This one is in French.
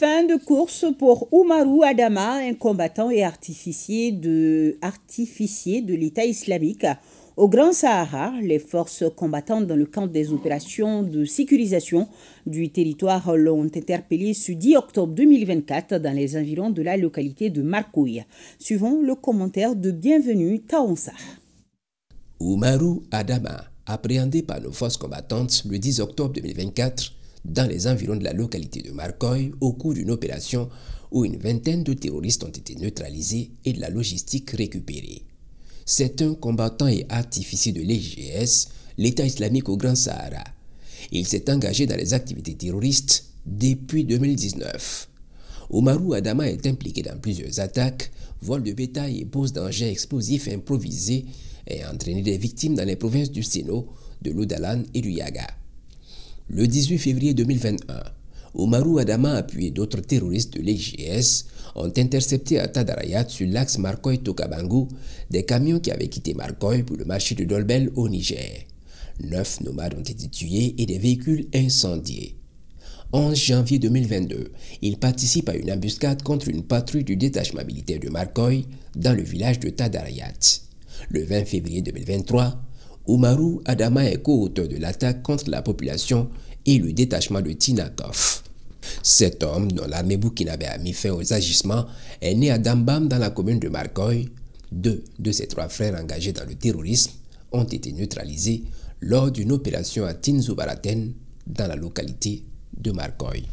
Fin de course pour Oumarou Adama, un combattant et artificier de, artificier de l'État islamique. Au Grand Sahara, les forces combattantes dans le camp des opérations de sécurisation du territoire l'ont interpellé ce 10 octobre 2024 dans les environs de la localité de Markouille. Suivons le commentaire de Bienvenue Taonsa. Oumarou Adama, appréhendé par nos forces combattantes le 10 octobre 2024, dans les environs de la localité de Marcoy au cours d'une opération où une vingtaine de terroristes ont été neutralisés et de la logistique récupérée. un combattant et artificier de l'EGS, l'État islamique au Grand Sahara. Il s'est engagé dans les activités terroristes depuis 2019. Omarou Adama est impliqué dans plusieurs attaques, vols de bétail et pose d'engins explosifs improvisés et a entraîné des victimes dans les provinces du Seno, de l'Oudalan et du Yaga. Le 18 février 2021, Omaru Adama, appuyé d'autres terroristes de l'IGS, ont intercepté à Tadarayat, sur l'axe markoy tokabangu des camions qui avaient quitté Markoy pour le marché de Dolbel au Niger. Neuf nomades ont été tués et des véhicules incendiés. 11 janvier 2022, il participe à une embuscade contre une patrouille du détachement militaire de Markoy dans le village de Tadarayat. Le 20 février 2023, Umaru Adama est co-auteur de l'attaque contre la population et le détachement de Tinakov. Cet homme, dont l'armée burkinabé a mis fin aux agissements, est né à Dambam dans la commune de Marcoy. Deux de ses trois frères engagés dans le terrorisme ont été neutralisés lors d'une opération à Tinzoubaraten dans la localité de Marcoy.